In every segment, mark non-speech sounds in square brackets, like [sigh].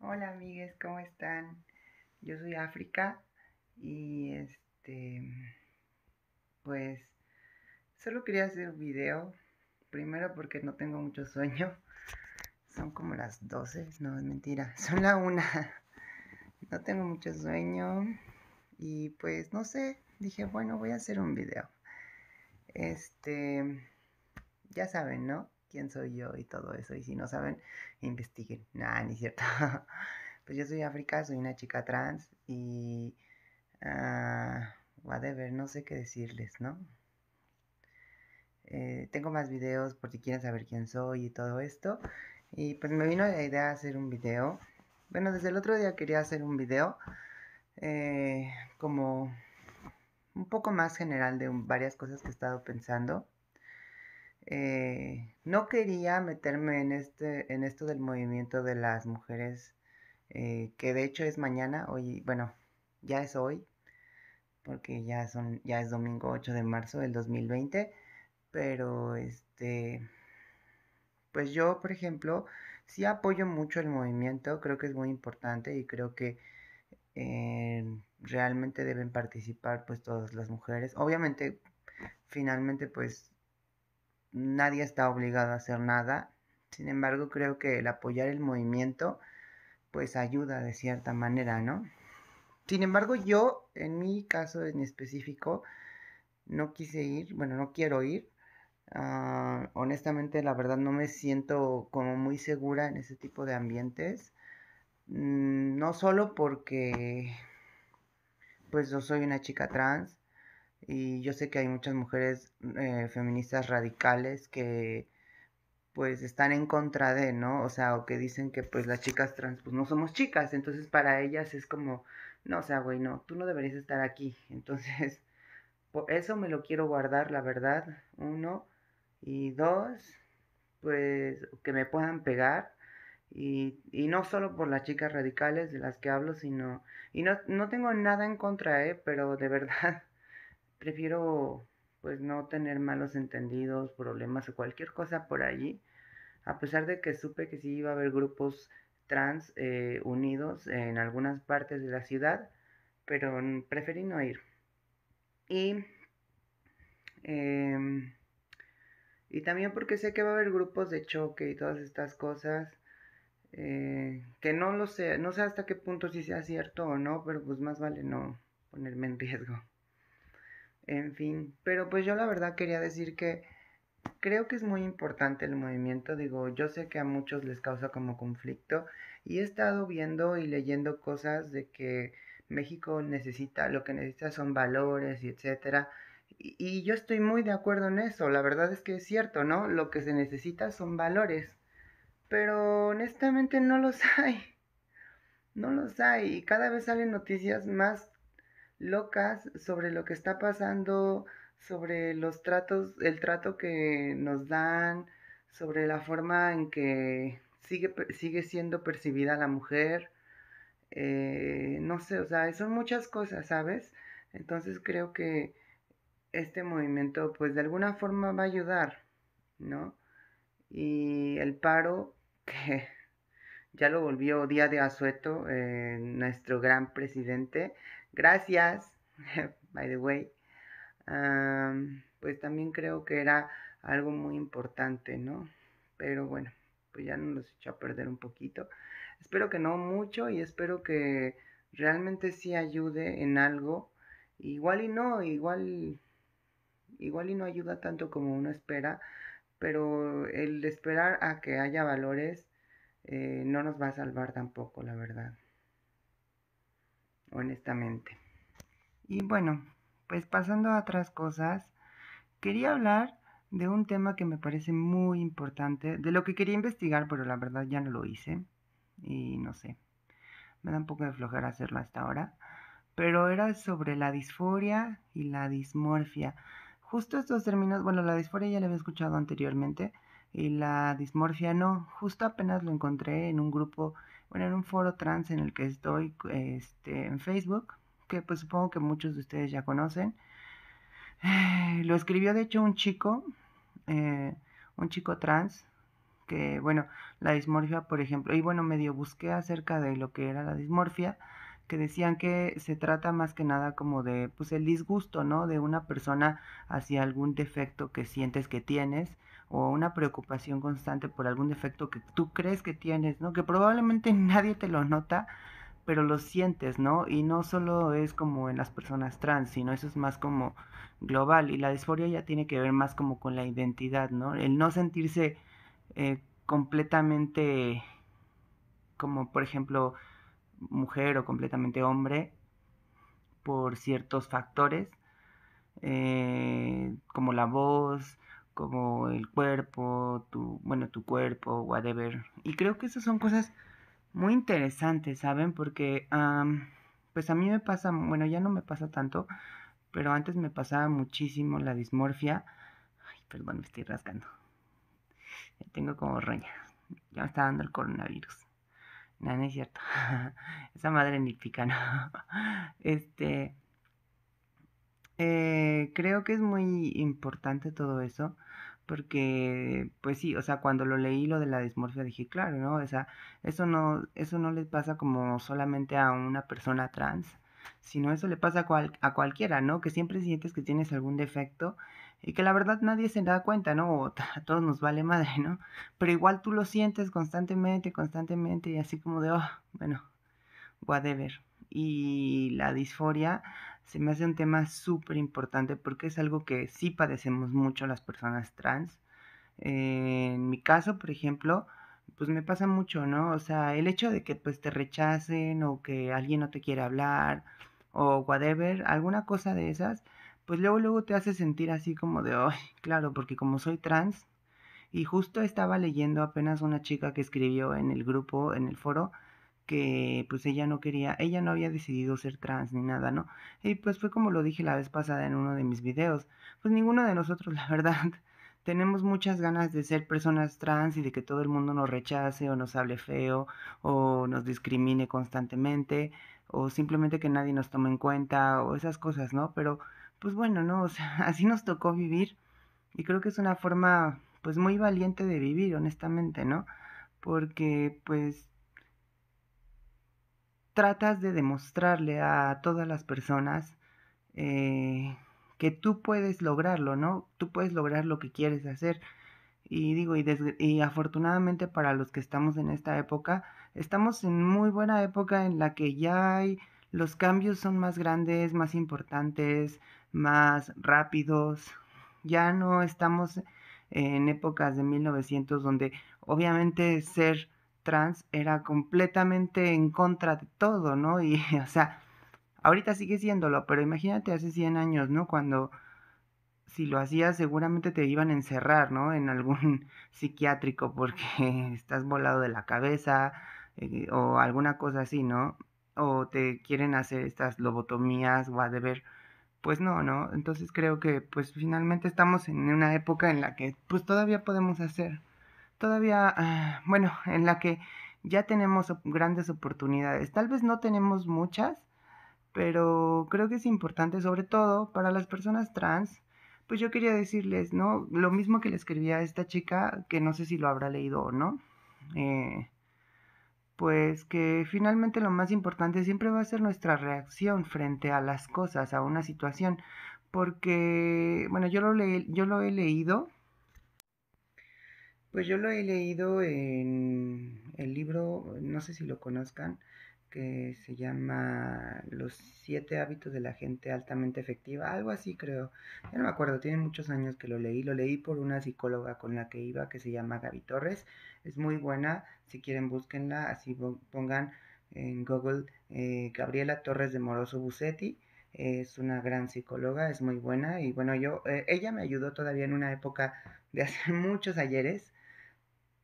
Hola amigues, ¿cómo están? Yo soy África y este, pues solo quería hacer un video, primero porque no tengo mucho sueño, son como las 12, no es mentira, [laughs] son la 1, no tengo mucho sueño y pues no sé, dije bueno voy a hacer un video, este, ya saben, ¿no? quién soy yo y todo eso. Y si no saben, investiguen. [laughs] nada ni cierto. [laughs] pues yo soy África, soy una chica trans y... va ah, de whatever, no sé qué decirles, ¿no? Eh, tengo más videos por si quieren saber quién soy y todo esto. Y pues me vino la idea de hacer un video. Bueno, desde el otro día quería hacer un video eh, como un poco más general de varias cosas que he estado pensando. Eh, no quería meterme en, este, en esto del movimiento de las mujeres, eh, que de hecho es mañana, hoy, bueno, ya es hoy, porque ya, son, ya es domingo 8 de marzo del 2020, pero este, pues yo, por ejemplo, sí apoyo mucho el movimiento, creo que es muy importante y creo que eh, realmente deben participar pues todas las mujeres. Obviamente, finalmente pues nadie está obligado a hacer nada. Sin embargo, creo que el apoyar el movimiento pues ayuda de cierta manera, ¿no? Sin embargo, yo, en mi caso en específico, no quise ir, bueno, no quiero ir. Ah, honestamente, la verdad, no me siento como muy segura en ese tipo de ambientes. Mm, no solo porque, pues yo soy una chica trans, y yo sé que hay muchas mujeres mm, eh, feministas radicales que pues están en contra de, ¿no? O sea, o que dicen que pues las chicas trans pues no somos chicas, entonces para ellas es como, no, o sea, güey, no, tú no deberías estar aquí, [laughs] entonces por eso me lo quiero guardar, la verdad, uno, y dos, pues que me puedan pegar, y, y, no solo por las chicas radicales de las que hablo, sino, y no, no tengo nada en contra, ¿eh? pero de verdad, prefiero pues no tener malos entendidos, problemas o cualquier cosa por allí, a pesar de que supe que sí iba a haber grupos trans eh, unidos en algunas partes de la ciudad, pero preferí no ir. Em, y, también porque sé que va a haber grupos de choque y todas estas cosas, eh, que no lo sé, no sé hasta qué punto si sea cierto o no, pero pues más vale no ponerme en riesgo en fin, pero pues yo la verdad quería decir que creo que es muy importante el movimiento, digo, yo sé que a muchos les causa como conflicto y he estado viendo y leyendo cosas de que México necesita, lo que necesita son valores y etcétera. Y, yo estoy muy de acuerdo en eso, la verdad es que es cierto, ¿no? Lo que se necesita son valores, pero honestamente no los [laughs] hay, no los hay y cada vez salen noticias más locas sobre lo que está pasando, sobre los tratos, el trato que nos dan, sobre la forma en que sigue, siendo percibida la mujer. Eh, no sé, o sea, son muchas cosas, ¿sabes? Entonces creo que este movimiento, pues de alguna forma va a ayudar, ¿no? Y el paro, [laughs] que ya lo volvió día de asueto eh, nuestro gran presidente, Gracias, [laughs] by the way. pues también creo que era algo muy importante, ¿no? Pero bueno, pues ya nos echó a perder un poquito. Espero que no mucho y espero que realmente sí ayude en algo. Igual y no, igual, igual y no ayuda tanto como uno espera, pero el esperar a que haya valores eh, no nos va a salvar tampoco, la verdad honestamente. Y bueno, pues pasando a otras cosas, quería hablar de un tema que me parece muy importante, de lo que quería investigar, pero la verdad ya no lo hice. Y no sé, me da un poco de flojera hacerlo hasta ahora. Pero era sobre la disforia y la dismorfia. Justo estos términos, bueno, la disforia ya la había escuchado anteriormente y la dismorfia no. Justo apenas lo encontré en un grupo bueno, en un foro trans en el que estoy este, en Facebook, que pues supongo que muchos de ustedes ya conocen. [sighs] lo escribió de hecho un chico, eh, un chico trans, que bueno, la dismorfia, por ejemplo, y bueno, medio busqué acerca de lo que era la dismorfia, que decían que se trata más que nada como de, pues el disgusto, ¿no? De una persona hacia algún defecto que sientes que tienes o una preocupación constante por algún defecto que tú crees que tienes, ¿no? Que probablemente [laughs] nadie te lo nota, pero lo sientes, ¿no? Y no solo es como en las personas trans, sino eso es más como global. Y la disforia ya tiene que ver más como con la identidad, ¿no? El no sentirse eh, completamente como, por ejemplo, mujer o completamente hombre por ciertos factores, eh, como la voz, como el cuerpo, tu, bueno, tu cuerpo, whatever. Y creo que esas son cosas muy interesantes, ¿saben? Porque, pues a mí me pasa, bueno, ya no me pasa tanto, pero antes me pasaba muchísimo la dismorfia. Ay, perdón, me estoy rasgando. tengo como roña. Ya me está dando el coronavirus. No, no es cierto. [laughs] Esa madre ni pica, ¿no? [laughs] Este. Eh, creo que es muy importante todo eso porque pues sí, o sea, cuando lo leí lo de la dismorfia dije, claro, ¿no? O sea, eso no, eso no le pasa como solamente a una persona trans, sino eso le pasa a, a cualquiera, ¿no? Que siempre sientes que tienes algún defecto y que la verdad nadie se da cuenta, ¿no? O [laughs] a todos nos vale madre, ¿no? Pero igual tú lo sientes constantemente, constantemente y así como de, oh, bueno, whatever. Y la disforia se me hace un tema súper importante porque es algo que sí padecemos mucho las personas trans. Eh, en mi caso, por ejemplo, pues me pasa mucho, ¿no? O sea, el hecho de que pues te rechacen o que alguien no te quiere hablar o whatever, alguna cosa de esas, pues luego luego te hace sentir así como de, hoy claro, porque como soy trans, y justo estaba leyendo apenas una chica que escribió en el grupo, en el foro, que pues ella no quería, ella no había decidido ser trans ni nada, ¿no? Y pues fue como lo dije la vez pasada en uno de mis videos, pues ninguno de nosotros, [laughs] la verdad, tenemos muchas ganas de ser personas trans y de que todo el mundo nos rechace o nos hable feo o nos discrimine constantemente o simplemente que nadie nos tome en cuenta o esas cosas, ¿no? Pero pues bueno, ¿no? O sea, [laughs] así nos tocó vivir y creo que es una forma pues muy valiente de vivir, honestamente, ¿no? Porque pues tratas de demostrarle a todas las personas eh, que tú puedes lograrlo, ¿no? Tú puedes lograr lo que quieres hacer. Y digo, y, afortunadamente para los que estamos en esta época, estamos en muy buena época en la que ya hay, los cambios son más grandes, más importantes, más rápidos. Ya no estamos en épocas de 1900 donde obviamente ser trans era completamente en contra de todo, ¿no? Y, [laughs] o sea, ahorita sigue siéndolo, pero imagínate hace 100 años, ¿no? Cuando si lo hacías seguramente te iban a encerrar, ¿no? En algún [laughs] psiquiátrico porque [laughs] estás volado de la cabeza eh, o alguna cosa así, ¿no? O te quieren hacer estas lobotomías o a deber pues no, ¿no? Entonces creo que pues finalmente estamos en una época en la que pues todavía podemos hacer todavía, ah, bueno, [laughs] en la que ya tenemos grandes oportunidades. Tal vez no tenemos muchas, pero creo que es importante, sobre todo para las personas trans, pues yo quería decirles, ¿no? Lo mismo que le escribía a esta chica, que no sé si lo habrá leído o no, eh, pues que finalmente lo más importante siempre va a ser nuestra reacción frente a las cosas, a una situación, porque, bueno, yo lo, le yo lo he leído pues yo lo he leído en el libro, no sé si lo conozcan, que se llama Los siete hábitos de la gente altamente efectiva, algo así creo. Ya no me acuerdo, tiene muchos años que lo leí. Lo leí por una psicóloga con la que iba que se llama Gaby Torres. Es muy buena, si quieren búsquenla, así pongan en Google eh, Gabriela Torres de Moroso Bussetti. Es una gran psicóloga, es muy buena y bueno, yo, eh, ella me ayudó todavía en una época de hace [laughs] muchos ayeres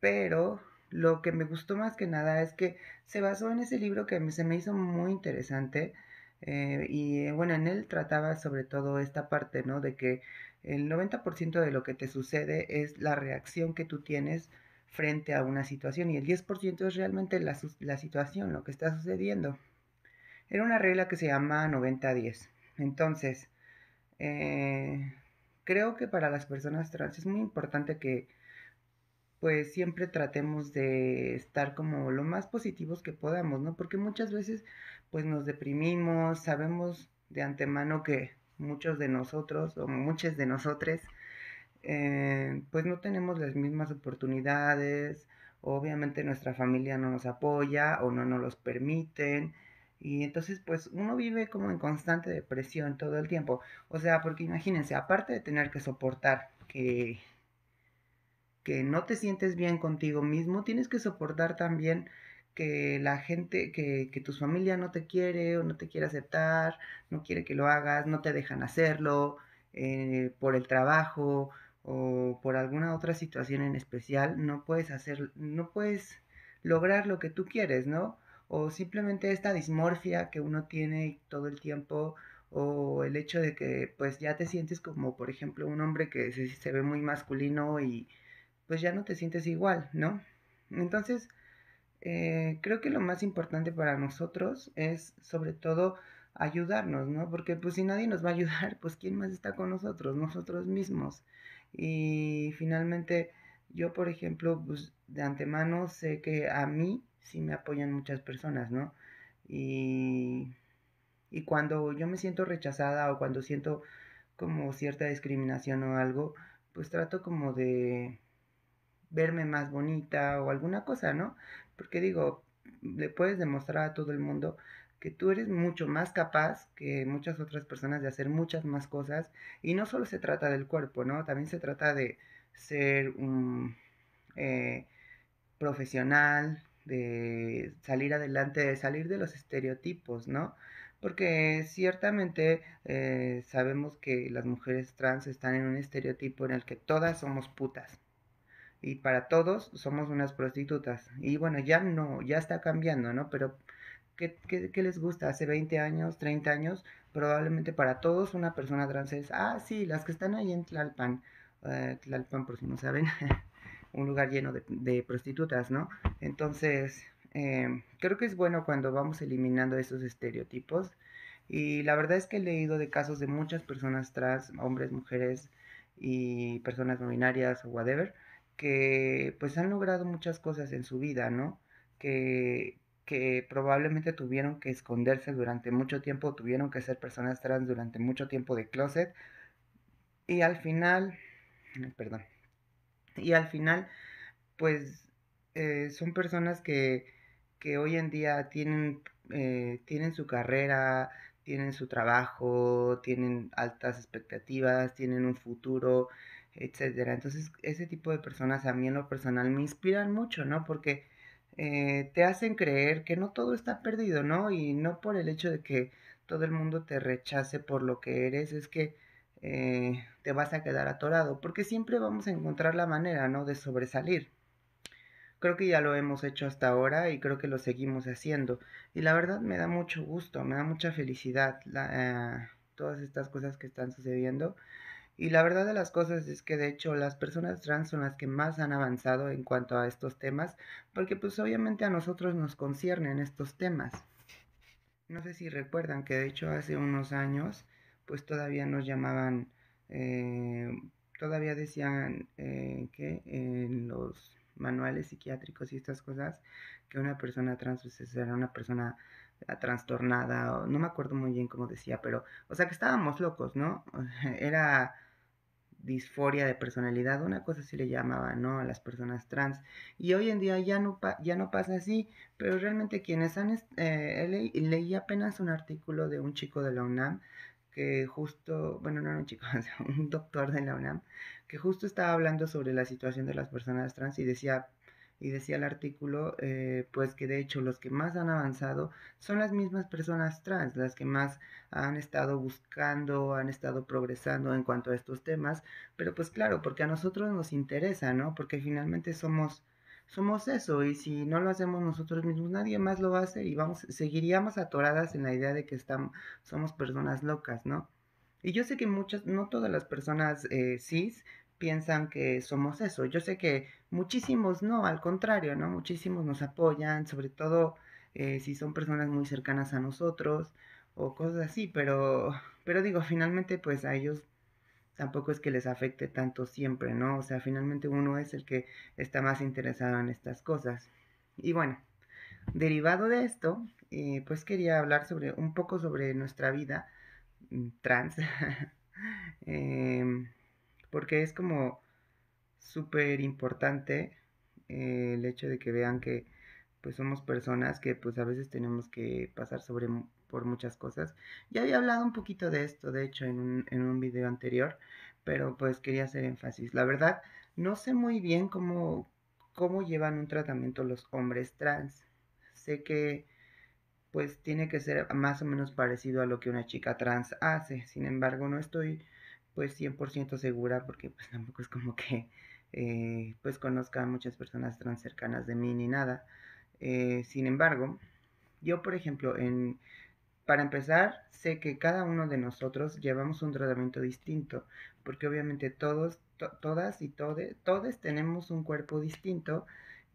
pero lo que me gustó más que nada es que se basó en ese libro que se me hizo muy interesante eh, y bueno, en él trataba sobre todo esta parte, ¿no? De que el 90% de lo que te sucede es la reacción que tú tienes frente a una situación y el 10% es realmente la, situación, lo que está sucediendo. Era una regla que se llama 90-10. Entonces, eh, creo que para las personas trans es muy importante que pues siempre tratemos de estar como lo más positivos que podamos, ¿no? Porque muchas veces pues nos deprimimos, sabemos de antemano que muchos de nosotros o muchas de nosotras, eh, pues no tenemos las mismas oportunidades, obviamente nuestra familia no nos apoya o no nos los permiten. Y entonces, pues uno vive como en constante depresión todo el tiempo. O sea, porque imagínense, aparte de tener que soportar que que no te sientes bien contigo mismo, tienes que soportar también que la gente, que, que tu familia no te quiere o no te quiere aceptar, no quiere que lo hagas, no te dejan hacerlo eh, por el trabajo o por alguna otra situación en especial, no puedes hacer, no puedes lograr lo que tú quieres, ¿no? O simplemente esta dismorfia que uno tiene todo el tiempo, o el hecho de que pues ya te sientes como, por ejemplo, un hombre que se ve muy masculino y, pues ya no te sientes igual, ¿no? Entonces, eh, creo que lo más importante para nosotros es sobre todo ayudarnos, ¿no? Porque pues si nadie nos va a ayudar, [laughs] pues ¿quién más está con nosotros? Nosotros mismos. Y finalmente, yo por ejemplo, pues de antemano sé que a mí sí me apoyan muchas personas, ¿no? Y, y cuando yo me siento rechazada o cuando siento como cierta discriminación o algo, pues trato como de verme más bonita o alguna cosa, ¿no? Porque digo, le puedes demostrar a todo el mundo que tú eres mucho más capaz que muchas otras personas de hacer muchas más cosas. Y no solo se trata del cuerpo, ¿no? También se trata de ser un eh, profesional, de salir adelante, de salir de los estereotipos, ¿no? Porque ciertamente eh, sabemos que las mujeres trans están en un estereotipo en el que todas somos putas, y para todos somos unas prostitutas. Y bueno, ya no, ya está cambiando, ¿no? Pero ¿qué, qué, les gusta? Hace 20 años, 30 años, probablemente para todos una persona trans es, ah, sí, las que están ahí en Tlalpan, eh, Tlalpan por si no saben, [laughs] un lugar lleno de, de prostitutas, ¿no? Entonces, em, creo que es bueno cuando vamos eliminando esos estereotipos. Y la verdad es que he leído de casos de muchas personas trans, hombres, mujeres y personas no binarias o whatever, que pues han logrado muchas cosas en su vida, ¿no? Que, que probablemente tuvieron que esconderse durante mucho tiempo, tuvieron que ser personas trans durante mucho tiempo de closet y al final, perdón, y al final pues eh, son personas que, hoy en día tienen, eh, tienen su carrera, tienen su trabajo, tienen altas expectativas, tienen un futuro etcétera. Entonces, ese tipo de personas a mí en lo personal me inspiran mucho, ¿no? Porque eh, te hacen creer que no todo está perdido, ¿no? Y no por el hecho de que todo el mundo te rechace por lo que eres, es que eh, te vas a quedar atorado, porque siempre vamos a encontrar la manera, ¿no? De sobresalir. Creo que ya lo hemos hecho hasta ahora y creo que lo seguimos haciendo. Y la verdad me da mucho gusto, me da mucha felicidad eh, todas estas cosas que están sucediendo. Y la verdad de las cosas es que de hecho las personas trans son las que más han avanzado en cuanto a estos temas, porque pues obviamente a nosotros nos conciernen estos temas. No sé si recuerdan que de hecho hace unos años pues todavía nos llamaban, eh, todavía decían eh, que en los manuales psiquiátricos y estas cosas, que una persona trans pues, era una persona trastornada, no me acuerdo muy bien cómo decía, pero, o sea, que estábamos locos, ¿no? [laughs] Era disforia de personalidad, una cosa así le llamaba, ¿no? A las personas trans. Y hoy en día ya no, ya no pasa así, pero realmente quienes han... Eh, leí apenas un artículo de un chico de la UNAM que justo, bueno, no era un chico, [laughs] un doctor de la UNAM, que justo estaba hablando sobre la situación de las personas trans y decía, y decía el artículo, eh, pues que de hecho los que más han avanzado son las mismas personas trans, las que más han estado buscando, han estado progresando en cuanto a estos temas, pero pues claro, porque a nosotros nos interesa, ¿no? Porque finalmente somos somos eso y si no lo hacemos nosotros mismos nadie más lo hace y vamos seguiríamos atoradas en la idea de que somos personas locas no y yo sé que muchas no todas las personas eh, cis piensan que somos eso. Yo sé que muchísimos no, al contrario, ¿no? Muchísimos nos apoyan, sobre todo eh, si son personas muy cercanas a nosotros o cosas así, pero, pero digo, finalmente pues a ellos tampoco es que les afecte tanto siempre, ¿no? O sea, finalmente uno es el que está más interesado en estas cosas. Y bueno, derivado de esto, eh, pues quería hablar sobre un poco sobre nuestra vida mm, trans. [laughs] Em, porque es como súper importante eh, el hecho de que vean que pues somos personas que pues a veces tenemos que pasar sobre por muchas cosas. Ya había hablado un poquito de esto, de hecho, en un, en un video anterior, pero pues quería hacer énfasis. La verdad, no sé muy bien cómo, cómo llevan un tratamiento los hombres trans. Sé que pues tiene que ser más o menos parecido a lo que una chica trans hace. Sin embargo, no estoy pues 100% segura porque pues tampoco es como que eh, pues conozca a muchas personas tan cercanas de mí ni nada. Eh, sin embargo, yo por ejemplo, en, para empezar, sé que cada uno de nosotros llevamos un tratamiento distinto porque obviamente todos, todas y todes, todos tenemos un cuerpo distinto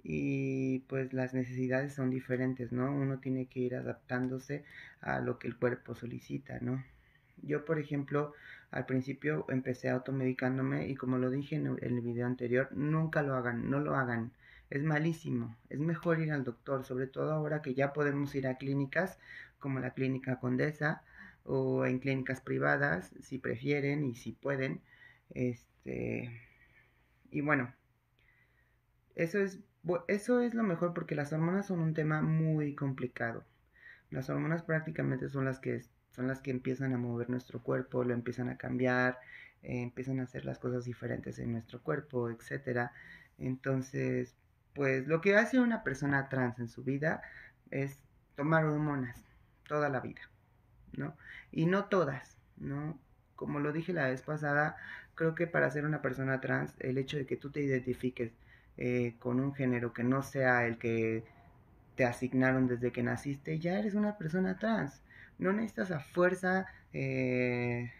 y pues las necesidades son diferentes, ¿no? Uno tiene que ir adaptándose a lo que el cuerpo solicita, ¿no? Yo, por ejemplo, al principio empecé automedicándome y como lo dije en el video anterior, nunca lo hagan, no lo hagan. Es malísimo. Es mejor ir al doctor, sobre todo ahora que ya podemos ir a clínicas como la Clínica Condesa o en clínicas privadas, si prefieren y si pueden. Este, y bueno, eso es, eso es lo mejor porque las hormonas son un tema muy complicado. Las hormonas prácticamente son las que son las que empiezan a mover nuestro cuerpo, lo empiezan a cambiar, eh, empiezan a hacer las cosas diferentes en nuestro cuerpo, etc. Entonces, pues lo que hace una persona trans en su vida es tomar hormonas toda la vida, ¿no? Y no todas, ¿no? Como lo dije la vez pasada, creo que para ser una persona trans, el hecho de que tú te identifiques eh, con un género que no sea el que te asignaron desde que naciste, ya eres una persona trans no necesitas a fuerza eh,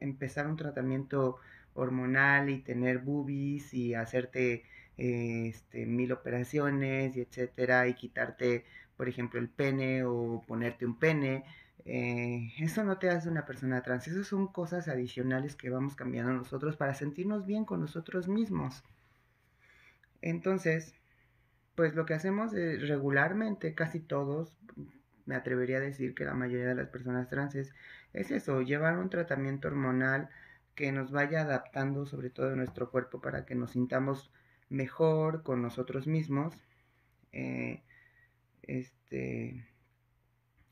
empezar un tratamiento hormonal y tener boobies y hacerte eh, este, mil operaciones y etcétera y quitarte, por ejemplo, el pene o ponerte un pene. Eh, eso no te hace una persona trans, eso son cosas adicionales que vamos cambiando nosotros para sentirnos bien con nosotros mismos. Entonces, pues lo que hacemos regularmente, casi todos, me atrevería a decir que la mayoría de las personas trans es eso, llevar un tratamiento hormonal que nos vaya adaptando sobre todo nuestro cuerpo para que nos sintamos mejor con nosotros mismos. Eh, este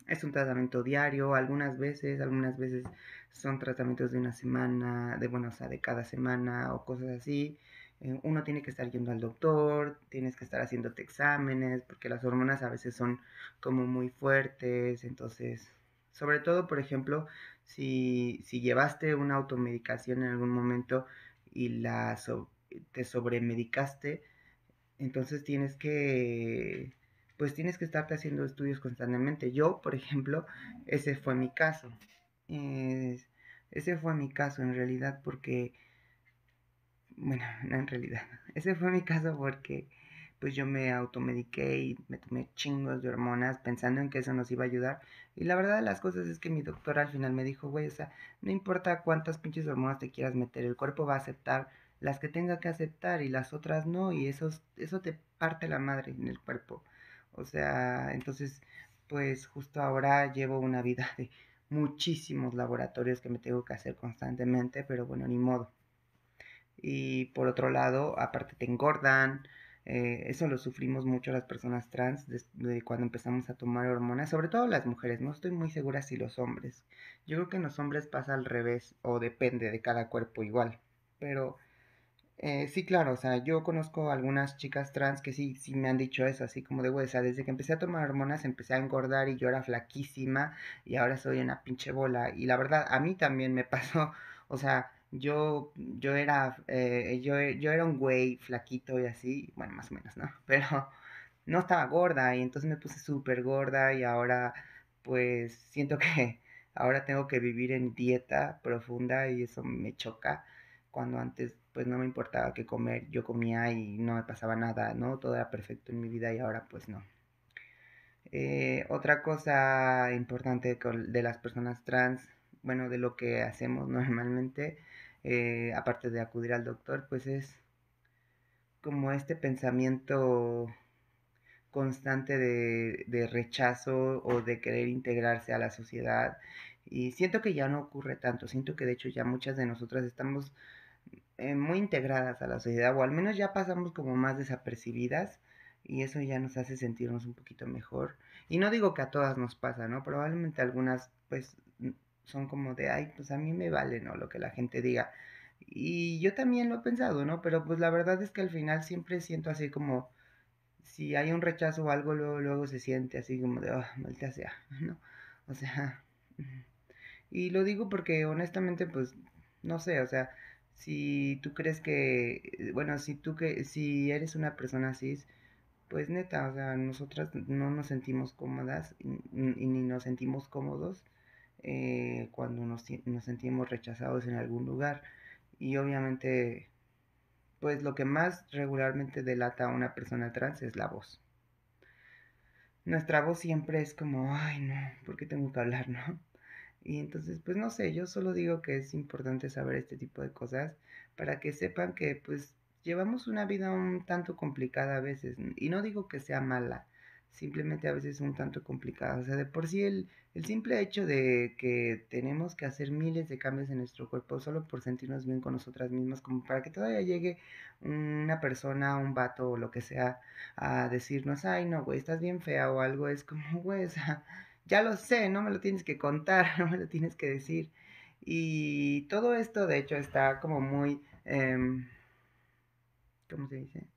es un tratamiento diario, algunas veces, algunas veces son tratamientos de una semana, de bueno, o sea, de cada semana o cosas así. Eh, uno tiene que estar yendo al doctor, tienes que estar haciéndote exámenes, porque las hormonas a veces son como muy fuertes, entonces, sobre todo, por ejemplo, si, si llevaste una automedicación en algún momento y la te sobremedicaste, entonces tienes que, pues tienes que estarte haciendo estudios constantemente. Yo, por ejemplo, ese fue mi caso. ese fue mi caso en realidad porque bueno, [laughs] no en realidad. Ese fue mi caso porque pues yo me automediqué y me tomé chingos de hormonas pensando en que eso nos iba a ayudar. Y la verdad de las cosas es que mi doctora al final me dijo, güey, o sea, no importa cuántas pinches hormonas te quieras meter, el cuerpo va a aceptar las que tenga que aceptar y las otras no, y eso, eso te parte la madre en el cuerpo. O sea, entonces, pues justo ahora llevo una vida de muchísimos laboratorios que me tengo que hacer constantemente, pero bueno, ni modo y por otro lado, aparte te engordan. Eh, eso lo sufrimos mucho las personas trans desde cuando empezamos a tomar hormonas, sobre todo las mujeres, no estoy muy segura si los hombres. Yo creo que en los hombres pasa al revés o depende de cada cuerpo igual. Pero eh, sí, claro, o sea, yo conozco algunas chicas trans que sí, sí me han dicho eso, así como de, güey, o sea, desde que empecé a tomar hormonas empecé a engordar y yo era flaquísima y ahora soy una pinche bola. Y la verdad, a mí también me [laughs] pasó, o sea, yo, yo era, eh, yo, era un güey flaquito y así, bueno, más o menos, ¿no? [laughs] Pero no estaba gorda y entonces me puse súper gorda y ahora pues siento que [laughs] ahora tengo que vivir en dieta profunda y eso me choca cuando antes pues no me importaba qué comer, yo comía y no me pasaba nada, ¿no? Todo era perfecto en mi vida y ahora pues no. Eh, otra cosa importante de las personas trans, bueno, de lo que hacemos [laughs] normalmente, eh, aparte de acudir al doctor, pues es como este pensamiento constante de, rechazo o de querer integrarse a la sociedad. Y siento que ya no ocurre tanto, siento que de hecho ya muchas de nosotras estamos eh, muy integradas a la sociedad o al menos ya pasamos como más desapercibidas y eso ya nos hace sentirnos un poquito mejor. Y no digo que a todas nos pasa, ¿no? Probablemente algunas pues son como de, ay, pues a mí me vale, ¿no? Lo que la gente diga. Y yo también lo he pensado, ¿no? Pero pues la verdad es que al final siempre siento así como, si hay un rechazo o algo, luego, se siente así como de, oh, maldita sea, [laughs] ¿no? O sea, [laughs] y lo digo porque honestamente, pues, no sé, o sea, si tú crees que, eh, bueno, si tú que, si eres una persona así pues neta, o sea, nosotras no nos sentimos cómodas y ni nos sentimos cómodos eh, cuando nos, nos, sentimos rechazados en algún lugar. Y obviamente, pues lo que más regularmente delata a una persona trans es la voz. Nuestra voz siempre es como, ay no, ¿por qué tengo que hablar, [laughs] no? Y entonces, pues no sé, yo solo digo que es importante saber este tipo de cosas para que sepan que pues llevamos una vida un tanto complicada a veces. Y no digo que sea mala, simplemente a veces un tanto complicado, O sea, de por sí el, simple hecho de que tenemos que hacer miles de cambios en nuestro cuerpo solo por sentirnos bien con nosotras mismas, como para que todavía llegue una persona, un vato o lo que sea, a decirnos, ay no, güey, estás bien fea o algo, es como, [laughs] güey, o sea, ya lo sé, no me lo tienes que contar, [laughs] no me lo tienes que decir. Y todo esto, de hecho, está como muy, em, ¿cómo se dice?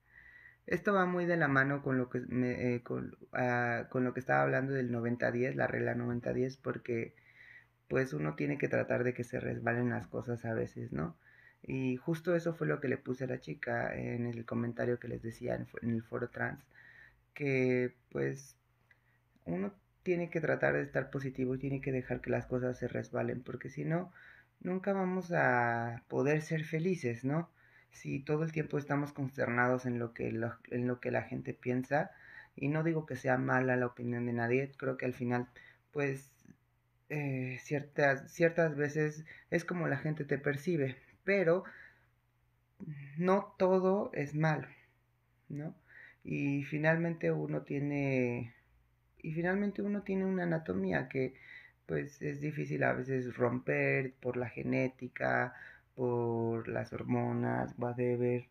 Esto va muy de la mano con lo que, eh, ah, con, lo que estaba hablando del 90-10, la regla 90-10, porque pues uno tiene que tratar de que se resbalen las cosas a veces, ¿no? Y justo eso fue lo que le puse a la chica en el comentario que les decía en, en el foro trans, que pues uno tiene que tratar de estar positivo y tiene que dejar que las cosas se resbalen, porque si no, nunca vamos a poder ser felices, ¿no? si todo el tiempo estamos consternados en lo que, en lo que la gente piensa, y no digo que sea mala la opinión de nadie, creo que al final, pues, eh, ciertas, ciertas veces es como la gente te percibe, pero no todo es malo, ¿no? Y finalmente uno tiene, y finalmente uno tiene una anatomía que, pues, es difícil a veces romper por la genética, por las hormonas, whatever.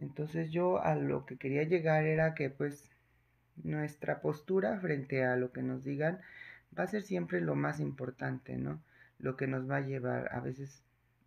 Entonces yo a lo que quería llegar era que pues nuestra postura frente a lo que nos digan va a ser siempre lo más importante, ¿no? Lo que nos va a llevar. A veces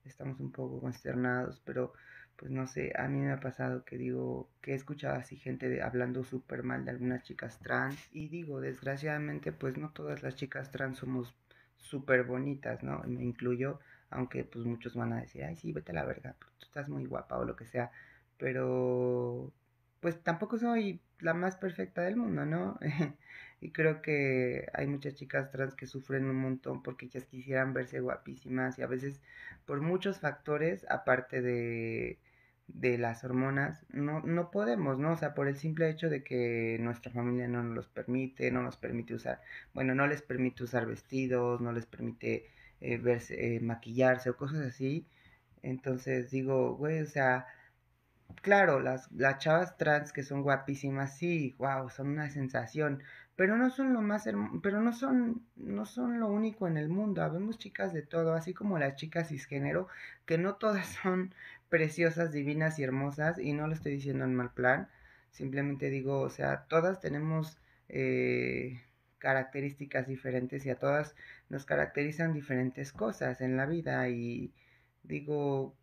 estamos un poco consternados, pero pues no sé, a mí me ha pasado que digo que he escuchado así gente hablando súper mal de algunas chicas trans y digo, desgraciadamente pues no todas las chicas trans somos súper bonitas, ¿no? Me incluyo aunque pues muchos van a decir, ay, sí, vete a la verga, pues, tú estás muy guapa o lo que sea, pero pues tampoco soy la más perfecta del mundo, ¿no? [laughs] y creo que hay muchas chicas trans que sufren un montón porque ellas quisieran verse guapísimas y a veces por muchos factores, aparte de, de las hormonas, no, no podemos, ¿no? O sea, por el simple hecho de que nuestra familia no nos los permite, no nos permite usar, bueno, no les permite usar vestidos, no les permite eh, verse, eh, maquillarse o cosas así. Entonces digo, güey, o sea, claro, las, las chavas trans que son guapísimas, sí, wow, son una sensación, pero no son lo más pero no son, no son lo único en el mundo. Habemos chicas de todo, así como las chicas cisgénero, que no todas [laughs] son preciosas, divinas y hermosas, y no lo estoy diciendo en mal plan, simplemente digo, o sea, todas tenemos eh, características diferentes y a todas nos caracterizan diferentes cosas en la vida y digo,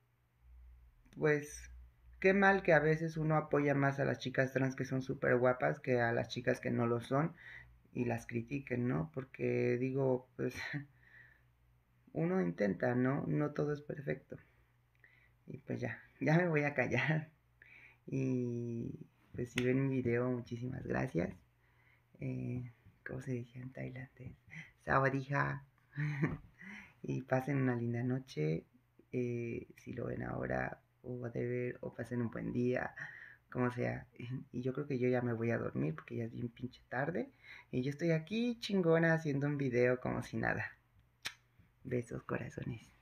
pues qué mal que a veces uno apoya más a las chicas trans que son súper guapas que a las chicas que no lo son y las critiquen, ¿no? Porque digo, pues [laughs] uno intenta, ¿no? No todo es perfecto. Y pues ya, ya me voy a callar. Y pues si ven mi video, muchísimas gracias. Eh, ¿cómo se dice en tailandés? hija. [laughs] y pasen una linda noche. Eh, si lo ven ahora o ver o pasen un buen día, como sea. [laughs] Y yo creo que yo ya me voy a dormir porque ya es bien pinche tarde. Y yo estoy aquí chingona haciendo un video como si nada. Besos, corazones.